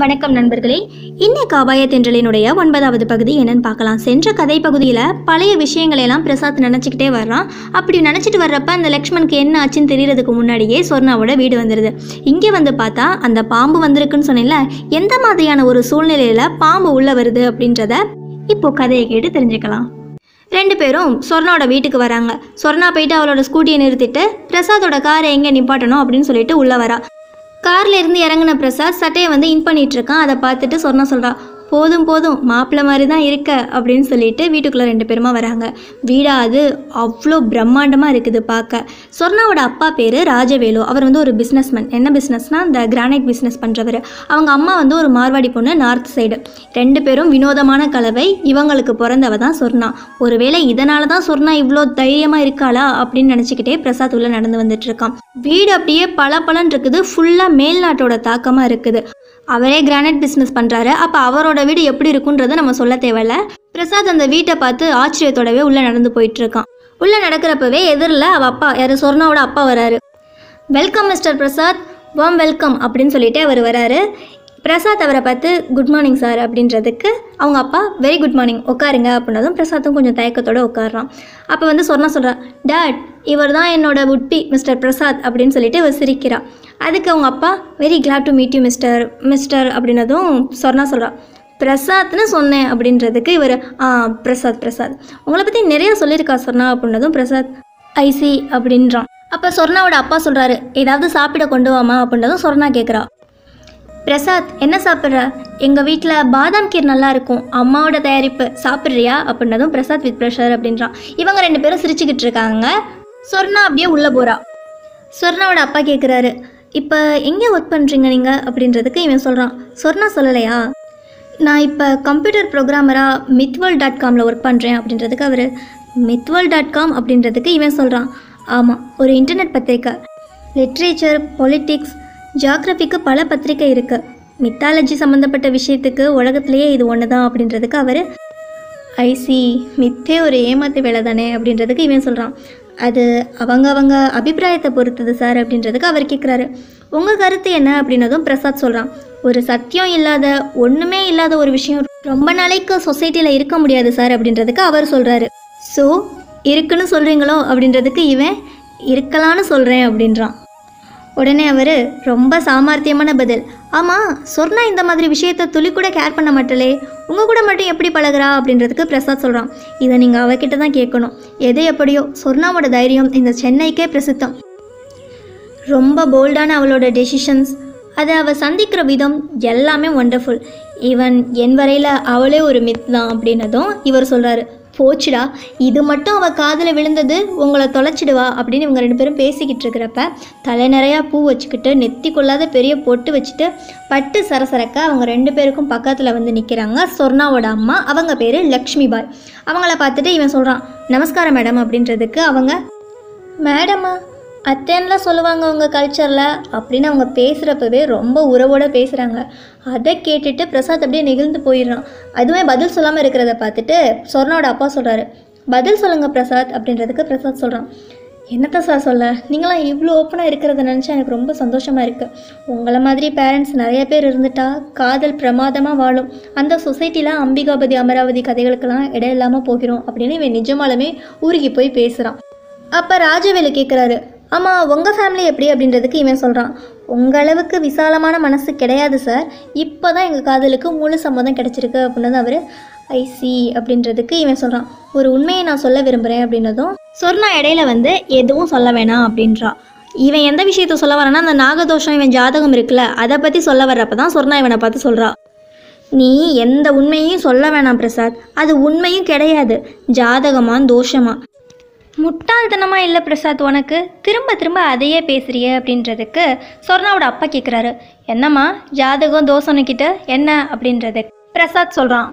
வணக்கம் நண்பர்களே இன்னைக்கு அபாய தென்றலினுடைய ஒன்பதாவது பகுதி என்னன்னு பார்க்கலாம் சென்ற கதை பகுதியில் பழைய விஷயங்களை எல்லாம் பிரசாத் நினச்சிக்கிட்டே வர்றான் அப்படி நினச்சிட்டு வர்றப்ப அந்த லக்ஷ்மனுக்கு என்ன ஆச்சுன்னு தெரியறதுக்கு முன்னாடியே சொர்ணாவோட வீடு வந்துடுது இங்கே வந்து பார்த்தா அந்த பாம்பு வந்திருக்குன்னு சொன்னேன்ல எந்த மாதிரியான ஒரு சூழ்நிலையில் பாம்பு உள்ளே வருது அப்படின்றத இப்போது கதையை கேட்டு தெரிஞ்சுக்கலாம் ரெண்டு பேரும் சொர்ணாவோட வீட்டுக்கு வராங்க சொர்ணா போயிட்டு அவளோட ஸ்கூட்டியை நிறுத்திட்டு பிரசாதோட காரை எங்கே நிப்பாட்டணும் அப்படின்னு சொல்லிட்டு உள்ளே வரா கார்லேருந்து இறங்கின பிரசாத் சட்டையை வந்து இன் பண்ணிகிட்ருக்கான் அதை பார்த்துட்டு சொன்ன சொல்கிறான் போதும் போதும் மாப்பிள்ளை மாதிரி தான் இருக்க அப்படின்னு சொல்லிட்டு வீட்டுக்குள்ளே ரெண்டு பேருமா வராங்க வீடாக அது அவ்வளோ பிரம்மாண்டமாக இருக்குது பார்க்க சொர்ணாவோட அப்பா பேர் ராஜவேலு அவர் வந்து ஒரு பிஸ்னஸ்மேன் என்ன பிஸ்னஸ்னால் இந்த கிரானைட் பிஸ்னஸ் பண்ணுறவர் அவங்க அம்மா வந்து ஒரு மார்வாடி பொண்ணு நார்த் சைடு ரெண்டு பேரும் வினோதமான கலவை இவங்களுக்கு பிறந்தவ தான் சொர்ணா ஒருவேளை இதனால தான் சொர்ணா இவ்வளோ தைரியமாக இருக்காளா அப்படின்னு நினச்சிக்கிட்டே பிரசாத் உள்ளே நடந்து வந்துட்டு இருக்கான் வீடு அப்படியே பல பலன் இருக்குது ஃபுல்லாக மேல்நாட்டோட தாக்கமாக இருக்குது அவரே கிரானைட் பிஸ்னஸ் பண்ணுறாரு அப்போ அவரோட வீடு எப்படி இருக்குன்றதை நம்ம சொல்ல தேவையில்ல பிரசாத் அந்த வீட்டை பார்த்து ஆச்சரியத்தோடவே உள்ளே நடந்து போயிட்டுருக்கான் உள்ளே நடக்கிறப்பவே எதிரில் அவள் அப்பா யார் சொர்ணாவோட அப்பா வராரு welcome mister Prasad warm welcome அப்படின்னு சொல்லிட்டு அவர் வராரு பிரசாத் அவரை பார்த்து குட் மார்னிங் சார் அப்படின்றதுக்கு அவங்க அப்பா வெரி குட் மார்னிங் உட்காருங்க அப்படின்னதும் பிரசாத்தும் கொஞ்சம் தயக்கத்தோடு உட்காடுறான் அப்போ வந்து சொர்ணா சொல்கிறா டேட் இவர் தான் என்னோடய உட்பி மிஸ்டர் பிரசாத் அப்படின்னு சொல்லிட்டு இவர் சிரிக்கிறா அதுக்கு அவங்க அப்பா very glad to meet you mister mister அப்படின்னதும் சொர்ணா சொல்கிறா பிரசாத்னு சொன்னேன் அப்படின்றதுக்கு இவர் ஆ பிரசாத் பிரசாத் உங்களை பற்றி நிறைய சொல்லியிருக்கா சொர்ணா அப்படின்னதும் பிரசாத் ஐசி அப்படின்றான் அப்போ சொர்ணாவோட அப்பா சொல்கிறாரு ஏதாவது சாப்பிட கொண்டு வாமா அப்படின்றதும் சொர்ணா கேட்குறா பிரசாத் என்ன சாப்பிட்ற எங்கள் வீட்டில் பாதாம் கீர் நல்லா இருக்கும் அம்மாவோட தயாரிப்பு சாப்பிட்றியா அப்படின்னதும் பிரசாத் வித் ப்ரெஷர் அப்படின்றான் இவங்க ரெண்டு பேரும் சிரிச்சுக்கிட்டு இருக்காங்க சொர்ணா அப்படியே உள்ளே போகிறா சொர்ணாவோட அப்பா கேட்குறாரு இப்போ எங்கே ஒர்க் பண்ணுறீங்க நீங்கள் அப்படின்றதுக்கு இவன் சொல்கிறான் சொர்ணா சொல்லலையா நான் இப்போ கம்ப்யூட்டர் ப்ரோக்ராமராக மித்வல் டாட் காமில் ஒர்க் பண்ணுறேன் அப்படின்றதுக்கு அவர் மித்வல் டாட் காம் அப்படின்றதுக்கு இவன் சொல்கிறான் ஆமாம் ஒரு இன்டர்நெட் பத்திரிக்கை லிட்ரேச்சர் பொலிட்டிக்ஸ் ஜியாகிரபிக்கு பல பத்திரிக்கை இருக்குது மித்தாலஜி சம்மந்தப்பட்ட விஷயத்துக்கு உலகத்துலேயே இது ஒன்று தான் அப்படின்றதுக்கு அவர் ஐசி மித்தே ஒரு ஏமாத்து வேலை தானே அப்படின்றதுக்கு இவன் சொல்கிறான் அது அவங்க அவங்க அபிப்பிராயத்தை பொறுத்தது சார் அப்படின்றதுக்கு அவர் கேட்குறாரு உங்கள் கருத்து என்ன அப்படின்னதும் பிரசாத் சொல்கிறான் ஒரு சத்தியம் இல்லாத ஒன்றுமே இல்லாத ஒரு விஷயம் ரொம்ப நாளைக்கு சொசைட்டியில் இருக்க முடியாது சார் அப்படின்றதுக்கு அவர் சொல்கிறாரு ஸோ இருக்குன்னு சொல்கிறீங்களோ அப்படின்றதுக்கு இவன் இருக்கலான்னு சொல்கிறேன் அப்படின்றான் உடனே அவர் ரொம்ப சாமர்த்தியமான பதில் ஆமாம் சொர்ணா இந்த மாதிரி விஷயத்த துளி கூட கேர் பண்ண மாட்டலே உங்கள் கூட மட்டும் எப்படி பழகுறா அப்படின்றதுக்கு பிரசாத் சொல்கிறான் இதை நீங்கள் அவகிட்ட தான் கேட்கணும் எது எப்படியோ சொர்ணாவோட தைரியம் இந்த சென்னைக்கே பிரசித்தம் ரொம்ப போல்டான அவளோட டெசிஷன்ஸ் அதை அவள் சந்திக்கிற விதம் எல்லாமே ஒண்டர்ஃபுல் ஈவன் என் வரையில் அவளே ஒரு மித் தான் அப்படின்னதும் இவர் சொல்கிறாரு போச்சுடா இது மட்டும் அவள் காதில் விழுந்தது உங்களை தொலைச்சிடுவா அப்படின்னு இவங்க ரெண்டு பேரும் பேசிக்கிட்டு இருக்கிறப்ப தலை நிறையா பூ வச்சுக்கிட்டு நெத்தி கொள்ளாத பெரிய பொட்டு வச்சுட்டு பட்டு சரசரக்க அவங்க ரெண்டு பேருக்கும் பக்கத்தில் வந்து நிற்கிறாங்க சொர்ணாவோட அம்மா அவங்க பேர் லக்ஷ்மி பாய் அவங்கள பார்த்துட்டு இவன் சொல்கிறான் நமஸ்காரம் மேடம் அப்படின்றதுக்கு அவங்க மேடமா அத்தேன்லாம் சொல்லுவாங்க அவங்க கல்ச்சரில் அப்படின்னு அவங்க பேசுகிறப்பவே ரொம்ப உறவோடு பேசுகிறாங்க அதை கேட்டுட்டு பிரசாத் அப்படியே நெகிழ்ந்து போயிடுறான் அதுவுமே பதில் சொல்லாமல் இருக்கிறத பார்த்துட்டு சொர்ணாவோட அப்பா சொல்கிறாரு பதில் சொல்லுங்கள் பிரசாத் அப்படின்றதுக்கு பிரசாத் சொல்கிறான் என்னத்த சார் சொல்ல நீங்களாம் இவ்வளோ ஓப்பனாக இருக்கிறத நினச்சா எனக்கு ரொம்ப சந்தோஷமாக இருக்குது உங்களை மாதிரி பேரண்ட்ஸ் நிறைய பேர் இருந்துட்டா காதல் பிரமாதமாக வாழும் அந்த சொசைட்டிலாம் அம்பிகாபதி அமராவதி கதைகளுக்கெல்லாம் இல்லாமல் போகிறோம் அப்படின்னு இவன் நிஜமாலுமே ஊருக்கு போய் பேசுகிறான் அப்போ ராஜவேலு கேட்குறாரு ஆமாம் உங்கள் ஃபேமிலி எப்படி அப்படின்றதுக்கு இவன் சொல்கிறான் உங்கள் அளவுக்கு விசாலமான மனசு கிடையாது சார் இப்போ தான் எங்கள் காதலுக்கு முழு சம்மதம் கிடச்சிருக்கு அப்படின்னது அவர் ஐசி அப்படின்றதுக்கு இவன் சொல்கிறான் ஒரு உண்மையை நான் சொல்ல விரும்புகிறேன் அப்படின்றதும் சொர்ணா இடையில வந்து எதுவும் சொல்ல வேணாம் அப்படின்றா இவன் எந்த விஷயத்த சொல்ல வரான்னா அந்த நாகதோஷம் இவன் ஜாதகம் இருக்குல்ல அதை பற்றி சொல்ல வர்றப்ப தான் சொர்ணா இவனை பார்த்து சொல்கிறா நீ எந்த உண்மையும் சொல்ல வேணாம் பிரசாத் அது உண்மையும் கிடையாது ஜாதகமா தோஷமா முட்டாள்தனமாக இல்லை பிரசாத் உனக்கு திரும்ப திரும்ப அதையே பேசுறிய அப்படின்றதுக்கு சொர்ணாவோட அப்பா கேட்குறாரு என்னம்மா ஜாதகம் தோசனுக்கிட்ட என்ன அப்படின்றது பிரசாத் சொல்கிறான்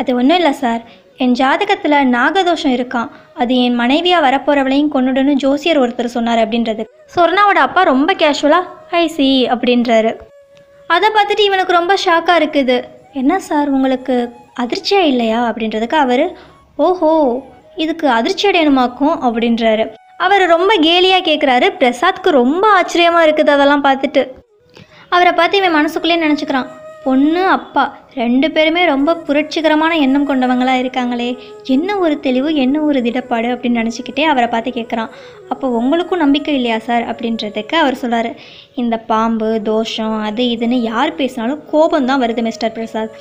அது ஒன்றும் இல்லை சார் என் ஜாதகத்தில் நாகதோஷம் இருக்கான் அது என் மனைவியாக வரப்போகிறவளையும் கொண்டுடுன்னு ஜோசியர் ஒருத்தர் சொன்னார் அப்படின்றது சொர்ணாவோட அப்பா ரொம்ப கேஷுவலாக ஐ சி அப்படின்றாரு அதை பார்த்துட்டு இவனுக்கு ரொம்ப ஷாக்காக இருக்குது என்ன சார் உங்களுக்கு அதிர்ச்சியாக இல்லையா அப்படின்றதுக்கு அவர் ஓஹோ இதுக்கு அதிர்ச்சி அடையணுமாக்கும் அப்படின்றாரு அவர் ரொம்ப கேலியாக கேட்குறாரு பிரசாத்க்கு ரொம்ப ஆச்சரியமாக இருக்குது அதெல்லாம் பார்த்துட்டு அவரை பார்த்து இவன் மனசுக்குள்ளே நினச்சிக்கிறான் பொண்ணு அப்பா ரெண்டு பேருமே ரொம்ப புரட்சிகரமான எண்ணம் கொண்டவங்களாக இருக்காங்களே என்ன ஒரு தெளிவு என்ன ஒரு திடப்பாடு அப்படின்னு நினச்சிக்கிட்டே அவரை பார்த்து கேட்குறான் அப்போ உங்களுக்கும் நம்பிக்கை இல்லையா சார் அப்படின்றதுக்கு அவர் சொல்கிறார் இந்த பாம்பு தோஷம் அது இதுன்னு யார் பேசினாலும் கோபம் தான் வருது மிஸ்டர் பிரசாத்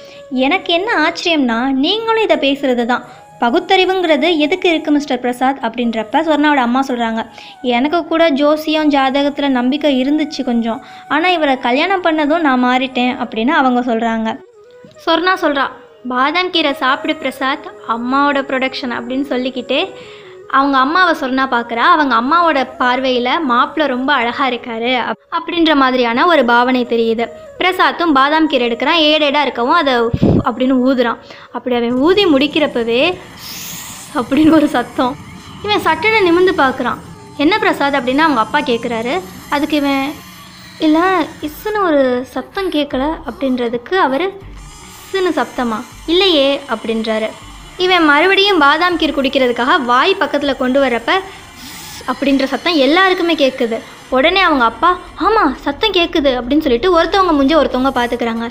எனக்கு என்ன ஆச்சரியம்னா நீங்களும் இதை பேசுகிறது தான் பகுத்தறிவுங்கிறது எதுக்கு இருக்குது மிஸ்டர் பிரசாத் அப்படின்றப்ப சொர்ணாவோட அம்மா சொல்கிறாங்க எனக்கு கூட ஜோசியம் ஜாதகத்தில் நம்பிக்கை இருந்துச்சு கொஞ்சம் ஆனால் இவரை கல்யாணம் பண்ணதும் நான் மாறிட்டேன் அப்படின்னு அவங்க சொல்கிறாங்க சொர்ணா சொல்கிறா பாதாம் கீரை சாப்பிடு பிரசாத் அம்மாவோட ப்ரொடக்ஷன் அப்படின்னு சொல்லிக்கிட்டே அவங்க அம்மாவை சொன்னா பார்க்குறா அவங்க அம்மாவோட பார்வையில் மாப்பிள்ள ரொம்ப அழகாக இருக்காரு அப்படின்ற மாதிரியான ஒரு பாவனை தெரியுது பிரசாத்தும் பாதாம் கீரை எடுக்கிறான் ஏடேடாக இருக்கவும் அதை அப்படின்னு ஊதுறான் அப்படி அவன் ஊதி முடிக்கிறப்பவே அப்படின்னு ஒரு சத்தம் இவன் சட்டனை நிமிந்து பார்க்குறான் என்ன பிரசாத் அப்படின்னு அவங்க அப்பா கேட்குறாரு அதுக்கு இவன் இல்லை இசுன்னு ஒரு சத்தம் கேட்கல அப்படின்றதுக்கு அவர் இசுன்னு சப்தமா இல்லையே அப்படின்றாரு இவன் மறுபடியும் பாதாம் கீர் குடிக்கிறதுக்காக வாய் பக்கத்தில் கொண்டு வரப்ப அப்படின்ற சத்தம் எல்லாருக்குமே கேட்குது உடனே அவங்க அப்பா ஆமாம் சத்தம் கேட்குது அப்படின்னு சொல்லிட்டு ஒருத்தவங்க முஞ்ச ஒருத்தவங்க பார்த்துக்கிறாங்க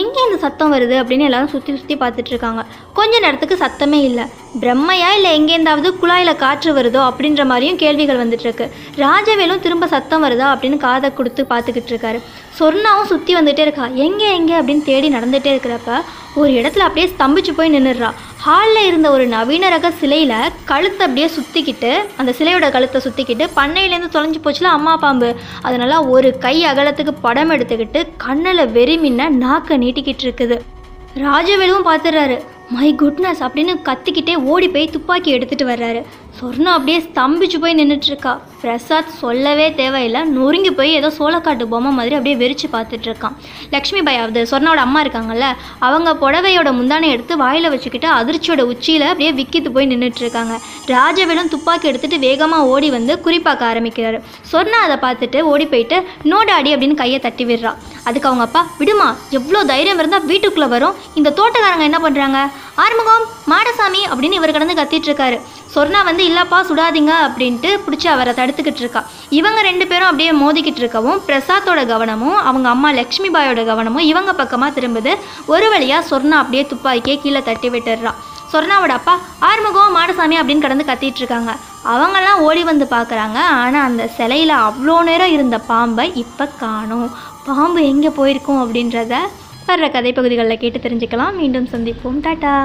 எங்கே இந்த சத்தம் வருது அப்படின்னு எல்லாரும் சுற்றி சுற்றி பார்த்துட்ருக்காங்க கொஞ்ச நேரத்துக்கு சத்தமே இல்லை பிரம்மையா இல்லை எங்கேருந்தாவது குழாயில் காற்று வருதோ அப்படின்ற மாதிரியும் கேள்விகள் வந்துட்டுருக்கு ராஜவேலும் திரும்ப சத்தம் வருதா அப்படின்னு காதை கொடுத்து பார்த்துக்கிட்டு இருக்காரு சொர்ணாவும் சுற்றி வந்துகிட்டே இருக்கா எங்கே எங்கே அப்படின்னு தேடி நடந்துகிட்டே இருக்கிறப்ப ஒரு இடத்துல அப்படியே ஸ்தம்பிச்சு போய் நின்றுறா ஹாலில் இருந்த ஒரு நவீன ரக சிலையில் கழுத்தை அப்படியே சுற்றிக்கிட்டு அந்த சிலையோட கழுத்தை சுற்றிக்கிட்டு பண்ணையிலேருந்து தொலைஞ்சு போச்சுல அம்மா பாம்பு அதனால் ஒரு கை அகலத்துக்கு படம் எடுத்துக்கிட்டு கண்ணில் வெறிமின்ன நாக்கை நீட்டிக்கிட்டு இருக்குது ராஜவேலுவும் பார்த்துடுறாரு மை குட்னஸ் அப்படின்னு கத்திக்கிட்டே ஓடி போய் துப்பாக்கி எடுத்துகிட்டு வர்றாரு சொர்ணா அப்படியே ஸ்தம்பிச்சு போய் நின்றுட்டுருக்கா பிரசாத் சொல்லவே தேவையில்லை நொறுங்கி போய் ஏதோ சோளக்காட்டு பொம்மை மாதிரி அப்படியே வெறிச்சு பார்த்துட்ருக்கான் லக்ஷ்மி பாய் ஆகுது சொர்ணாவோட அம்மா இருக்காங்கல்ல அவங்க புடவையோட முந்தானை எடுத்து வாயில் வச்சுக்கிட்டு அதிர்ச்சியோட உச்சியில் அப்படியே விற்கிட்டு போய் நின்றுட்டுருக்காங்க ராஜவேலும் துப்பாக்கி எடுத்துகிட்டு வேகமாக ஓடி வந்து குறிப்பாக்க ஆரம்பிக்கிறார் சொர்ணா அதை பார்த்துட்டு ஓடி போயிட்டு நோ டாடி அப்படின்னு கையை தட்டி விடுறான் அதுக்கு அவங்க அப்பா விடுமா எவ்வளோ தைரியம் இருந்தால் வீட்டுக்குள்ளே வரும் இந்த தோட்டக்காரங்க என்ன பண்ணுறாங்க ஆறுமுகம் மாடசாமி அப்படின்னு இவர் கடந்து கத்திட்டு இருக்காரு சொர்ணா வந்து இல்லப்பா சுடாதீங்க அப்படின்ட்டு பிடிச்சி அவரை தடுத்துக்கிட்டு இருக்கா இவங்க ரெண்டு பேரும் அப்படியே மோதிக்கிட்டு இருக்கவும் பிரசாத்தோட கவனமும் அவங்க அம்மா லக்ஷ்மி பாயோட கவனமும் இவங்க பக்கமாக திரும்புது ஒரு வழியாக சொர்ணா அப்படியே துப்பாக்கியே கீழே தட்டி விட்டுடுறா சொர்ணாவோட அப்பா ஆறுமுகம் மாடசாமி அப்படின்னு கடந்து கத்திட்டு இருக்காங்க அவங்கெல்லாம் ஓடி வந்து பார்க்குறாங்க ஆனால் அந்த சிலையில் அவ்வளோ நேரம் இருந்த பாம்பை இப்போ காணும் பாம்பு எங்கே போயிருக்கும் அப்படின்றத வர்ற பகுதிகளில் கேட்டு தெரிஞ்சுக்கலாம் மீண்டும் சந்திப்போம் டாட்டா